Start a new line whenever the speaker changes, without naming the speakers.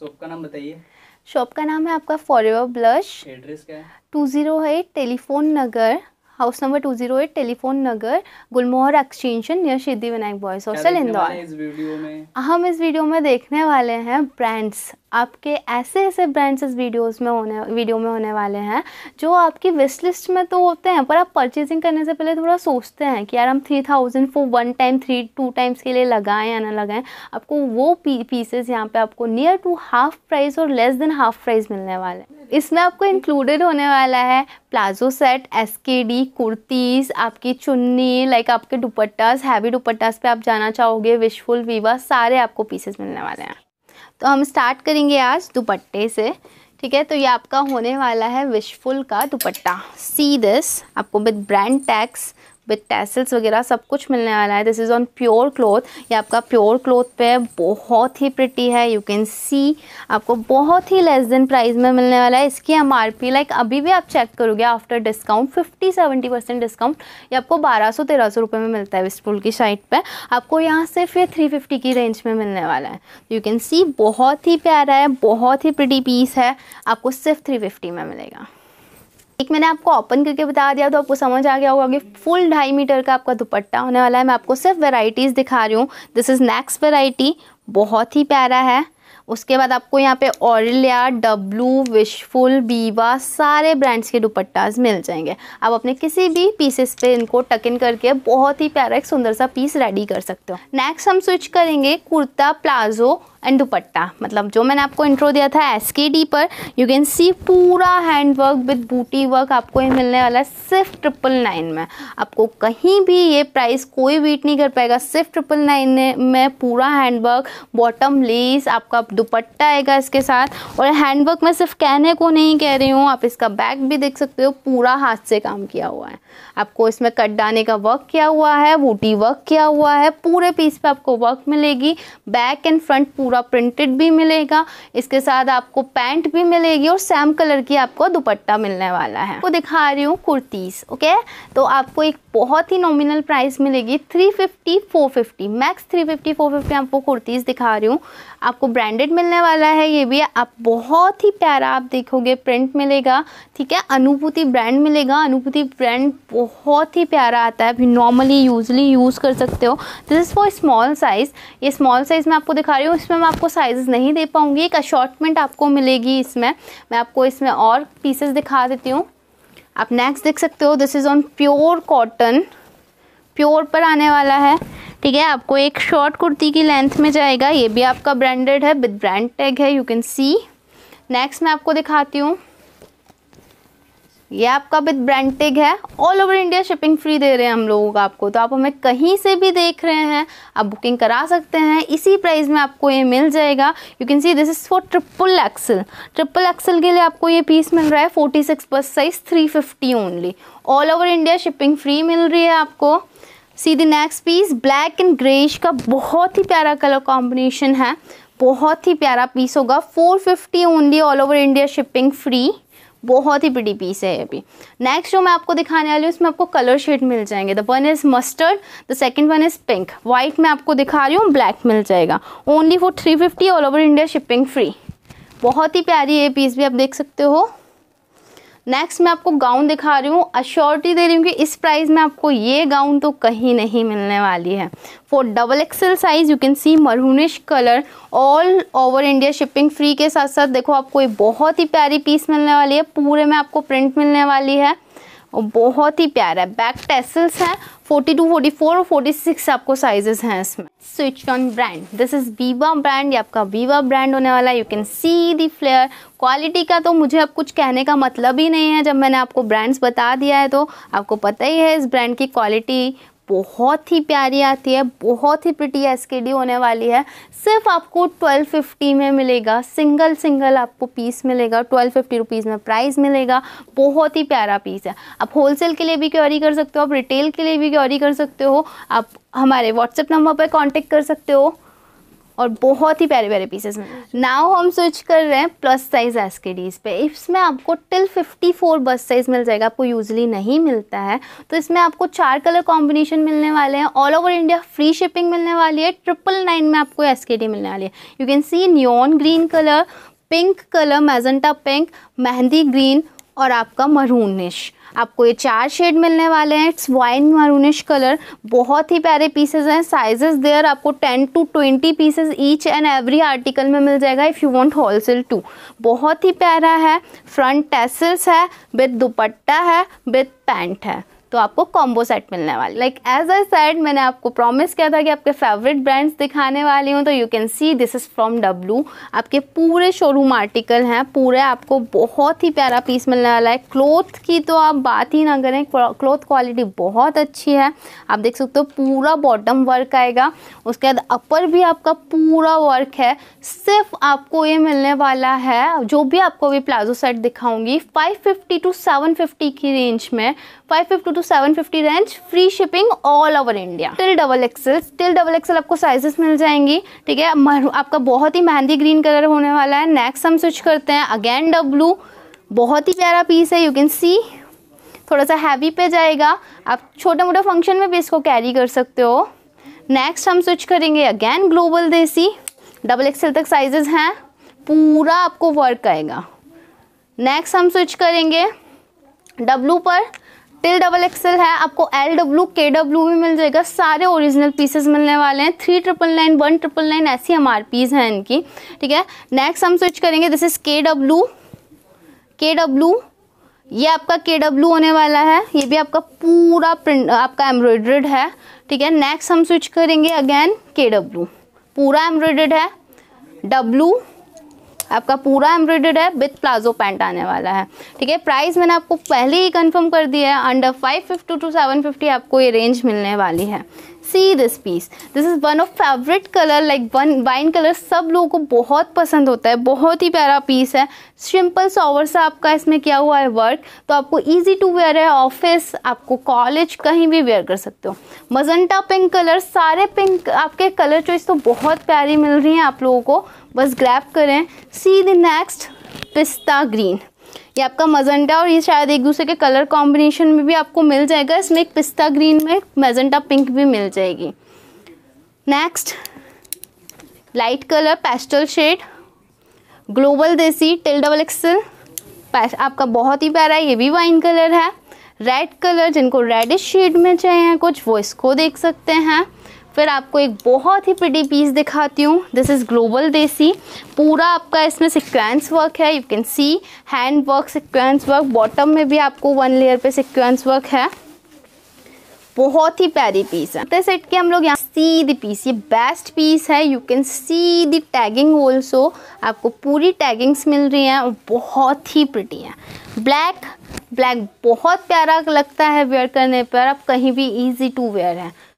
shop का नाम बताइए शॉप का नाम है आपका फॉरएवर ब्लश एड्रेस क्या है two zero eight telephone Nagar house number two zero eight telephone Nagar Gulmohar extension near Siddhi Vinayak boys hostel Indore हम इस वीडियो में देखने वाले हैं ब्रांड्स आपके ऐसे ऐसे ब्रांड्स वीडियोस में होने वीडियो में होने वाले हैं जो आपकी विश लिस्ट में तो होते हैं पर आप परचेजिंग करने से पहले थोड़ा सोचते हैं कि यार हम three thousand four one time three two times के लिए लगाएं या ना लगाएं आपको वो पी, पीसेस यहाँ पे आपको नियर टू हाफ प्राइस और लेस देन हाफ प्राइस मिलने वाले हैं इसमें आपको इंक्लूडेड होने वाला है palazzo set S K D kurtis आपकी चुन्नी लाइक आपके दुपट्टास हैवी दुपट्टास पे आप जाना चाहोगे विशफुल वीवा सारे आपको पीसेस मिलने वाले हैं तो हम स्टार्ट करेंगे आज दुपट्टे से ठीक है तो ये आपका होने वाला है विशफुल का दुपट्टा सी दिस आपको with brand tags with tassels वगैरह सब कुछ मिलने वाला है this is on pure cloth ये आपका प्योर क्लोथ पे बहुत ही प्रिटी है यू कैन सी आपको बहुत ही लेस देन प्राइस में मिलने वाला है इसकी एम लाइक अभी भी आप चेक करोगे after discount fifty seventy percent discount ये आपको बारह सौ तेरह सौ रुपये में मिलता है विस्टपुल की साइड पर आपको यहाँ सिर्फ ये थ्री फिफ्टी की रेंज में मिलने वाला है यू कैन सी बहुत ही प्यारा है बहुत ही प्रिटी पीस है आपको सिर्फ थ्री फिफ्टी में मिलेगा एक मैंने आपको ओपन करके बता दिया तो आपको समझ आ गया होगा कि फुल ढाई मीटर का आपका दुपट्टा होने वाला है मैं आपको सिर्फ वेराइटीज़ दिखा रही हूँ दिस इज़ नेक्स्ट वेराइटी बहुत ही प्यारा है उसके बाद आपको यहाँ पे ऑरिलिया डब्लू विशफुल बीवा सारे ब्रांड्स के दुपट्टाज मिल जाएंगे आप अपने किसी भी पीसेस पे इनको टक इन करके बहुत ही प्यारा एक सुंदर सा पीस रेडी कर सकते हो नेक्स्ट हम स्विच करेंगे कुर्ता प्लाजो एंड दुपट्टा मतलब जो मैंने आपको इंट्रो दिया था एस पर यू कैन सी पूरा हैंड वर्क विद बूटी वर्क आपको ये मिलने वाला है सिर्फ ट्रिपल नाइन में आपको कहीं भी ये प्राइस कोई बीट नहीं कर पाएगा सिर्फ ट्रिपल नाइन में पूरा हैंडवर्क बॉटम लेस आपका दुपट्टा आएगा इसके साथ और हैंडवर्क मैं सिर्फ कहने को नहीं कह रही हूँ आप इसका बैग भी देख सकते हो पूरा हाथ से काम किया हुआ है आपको इसमें कट डाने का वर्क किया हुआ है बूटी वर्क किया हुआ है पूरे पीस पे आपको वर्क मिलेगी बैक एंड फ्रंट पूरा पूरा प्रिंटेड भी मिलेगा इसके साथ आपको पैंट भी मिलेगी और सेम कलर की आपको दुपट्टा मिलने वाला है आपको दिखा रही हूँ कुर्तीज़ ओके तो आपको एक बहुत ही नॉमिनल प्राइस मिलेगी three fifty four fifty max three fifty four fifty आपको कुर्तीज़ दिखा रही हूँ आपको ब्रांडेड मिलने वाला है ये भी आप बहुत ही प्यारा आप देखोगे प्रिंट मिलेगा ठीक है अनुभूति ब्रांड मिलेगा अनुभूति ब्रांड बहुत ही प्यारा आता है नॉर्मली यूजली यूज़ कर सकते हो this is for small size ये स्मॉल साइज़ मैं आपको दिखा रही हूँ इसमें मैं आपको साइज़ नहीं दे पाऊँगी एक अशॉर्टमेंट आपको मिलेगी इसमें मैं आपको इसमें और पीसेस दिखा देती हूँ आप नेक्स्ट देख सकते हो this is on pure cotton pure पर आने वाला है ठीक है आपको एक शॉर्ट कुर्ती की लेंथ में जाएगा ये भी आपका ब्रांडेड है विद ब्रांड टैग है यू कैन सी नेक्स्ट मैं आपको दिखाती हूँ ये आपका विद ब्रांड है all over India shipping free दे रहे हैं हम लोगों का आपको तो आप हमें कहीं से भी देख रहे हैं आप बुकिंग करा सकते हैं इसी प्राइस में आपको ये मिल जाएगा you can see this is for triple XL triple XL के लिए आपको ये पीस मिल रहा है forty six plus size three fifty only all over India shipping free मिल रही है आपको see the next piece black and greyish का बहुत ही प्यारा कलर कॉम्बिनेशन है बहुत ही प्यारा पीस होगा four fifty only all over India shipping free बहुत ही प्रिटी पीस है ये भी नेक्स्ट जो मैं आपको दिखाने वाली हूँ उसमें आपको कलर शेड मिल जाएंगे the one is mustard the second one is pink white मैं आपको दिखा रही हूँ ब्लैक मिल जाएगा only for three fifty all over India shipping free बहुत ही प्यारी ये पीस भी आप देख सकते हो नेक्स्ट मैं आपको गाउन दिखा रही हूँ अश्योरिटी दे रही हूँ कि इस प्राइस में आपको ये गाउन तो कहीं नहीं मिलने वाली है for double XL size you can see maroonish colour all over India shipping free के साथ साथ देखो आपको ये बहुत ही प्यारी पीस मिलने वाली है पूरे में आपको प्रिंट मिलने वाली है और बहुत ही प्यारा है बैक टेसल्स हैं 42, 44 और 46 आपको साइजेस हैं इसमें switch on brand this is Viva brand ये आपका वीवा ब्रांड होने वाला है you can see the flare quality का तो मुझे अब कुछ कहने का मतलब ही नहीं है जब मैंने आपको ब्रांड्स बता दिया है तो आपको पता ही है इस ब्रांड की क्वालिटी बहुत ही प्यारी आती है बहुत ही प्रिटी एस होने वाली है सिर्फ आपको 1250 में मिलेगा सिंगल सिंगल आपको पीस मिलेगा 1250 रुपीज़ में प्राइस मिलेगा बहुत ही प्यारा पीस है आप होलसेल के लिए भी क्योरी कर सकते हो आप रिटेल के लिए भी क्योरी कर सकते हो आप हमारे व्हाट्सएप नंबर पर कॉन्टेक्ट कर सकते हो और बहुत ही प्यारे प्यारे पीसेस नाउ हम स्विच कर रहे हैं प्लस साइज एस के डीज़ पे इसमें आपको टिल 54 बस साइज मिल जाएगा आपको यूजली नहीं मिलता है तो इसमें आपको चार कलर कॉम्बिनेशन मिलने वाले हैं all over India free shipping मिलने वाली है ट्रिपल नाइन में आपको एस मिलने वाली है you can see neon green colour pink colour magenta pink mehndi green और आपका मरून निश आपको ये चार शेड मिलने वाले हैं इट्स वाइन मरूनिश कलर बहुत ही प्यारे पीसेज हैं साइजेस देयर आपको ten to twenty pieces each and every article में मिल जाएगा if you want wholesale too बहुत ही प्यारा है फ्रंट टेसल्स है विथ दुपट्टा है विथ पैंट है तो आपको कॉम्बो सेट मिलने वाला लाइक एज आई सेट मैंने आपको प्रॉमिस किया था कि आपके फेवरेट ब्रांड्स दिखाने वाली हूँ तो you can see this is from W आपके पूरे शोरूम आर्टिकल हैं पूरे आपको बहुत ही प्यारा पीस मिलने वाला है क्लोथ की तो आप बात ही ना करें क्लोथ क्वालिटी बहुत अच्छी है आप देख सकते हो पूरा बॉटम वर्क आएगा उसके बाद अपर भी आपका पूरा वर्क है सिर्फ आपको ये मिलने वाला है जो भी आपको भी प्लाजो सेट दिखाऊंगी 550 टू 750 की रेंज में 550 to 750 range free shipping all over India till double XL till double XL आपको साइजेस मिल जाएंगी ठीक है आपका बहुत ही मेहंदी ग्रीन कलर होने वाला है नेक्स्ट हम स्विच करते हैं अगेन डब्लू बहुत ही प्यारा पीस है यू कैन सी थोड़ा सा हैवी पे जाएगा आप छोटे मोटे फंक्शन में भी इसको कैरी कर सकते हो नेक्स्ट हम स्विच करेंगे again Global Desi double XL तक साइजेस हैं पूरा आपको वर्क आएगा नेक्स्ट हम स्विच करेंगे डब्लू पर टिल डबल एक्सेल है आपको एल डब्ल्यू के डब्ल्यू भी मिल जाएगा सारे ओरिजिनल पीसेस मिलने वाले हैं three triple nine one triple nine ऐसी एम आर पीज हैं इनकी ठीक है नेक्स्ट हम स्विच करेंगे this is K W K W ये आपका के डब्ल्यू होने वाला है ये भी आपका पूरा प्रिंट आपका एम्ब्रॉयड्रेड है ठीक है नेक्स्ट हम स्विच करेंगे अगेन के डब्ल्यू पूरा एम्ब्रॉयड्रेड है डब्ल्यू आपका पूरा एम्ब्रॉयडर्ड है विथ प्लाजो पैंट आने वाला है ठीक है प्राइस मैंने आपको पहले ही कंफर्म कर दिया है under five fifty to seven fifty आपको ये रेंज मिलने वाली है see this piece this is one of favourite colour like one wine colour सब लोगों को बहुत पसंद होता है बहुत ही प्यारा पीस है सिंपल सॉवर सा आपका इसमें क्या हुआ है वर्क तो आपको ईजी टू वेयर है ऑफिस आपको कॉलेज कहीं भी वेयर कर सकते हो मजंटा पिंक कलर सारे पिंक आपके कलर चॉइस तो बहुत प्यारी मिल रही हैं आप लोगों को बस ग्रैप करें see the next pista green ये आपका मजेंटा और ये शायद एक दूसरे के कलर कॉम्बिनेशन में भी आपको मिल जाएगा इसमें एक पिस्ता ग्रीन में मेजेंटा पिंक भी मिल जाएगी next light colour pastel shade Global Desi till double XL आपका बहुत ही प्यारा है ये भी वाइन कलर है रेड कलर जिनको रेडिश शेड में चाहिए कुछ वो इसको देख सकते हैं फिर आपको एक बहुत ही प्रिटी पीस दिखाती हूँ दिस इज़ ग्लोबल देसी पूरा आपका इसमें सिक्वेंस वर्क है you can see hand work sequence work bottom में भी आपको वन लेयर पे सिक्वेंस वर्क है बहुत ही प्यारी पीस है तो सेट के हम लोग यहाँ सी द पीस ये बेस्ट पीस है you can see the tagging also आपको पूरी टैगिंग्स मिल रही हैं और बहुत ही प्रिटी हैं ब्लैक ब्लैक बहुत प्यारा लगता है वेयर करने पर आप कहीं भी इजी टू वेयर है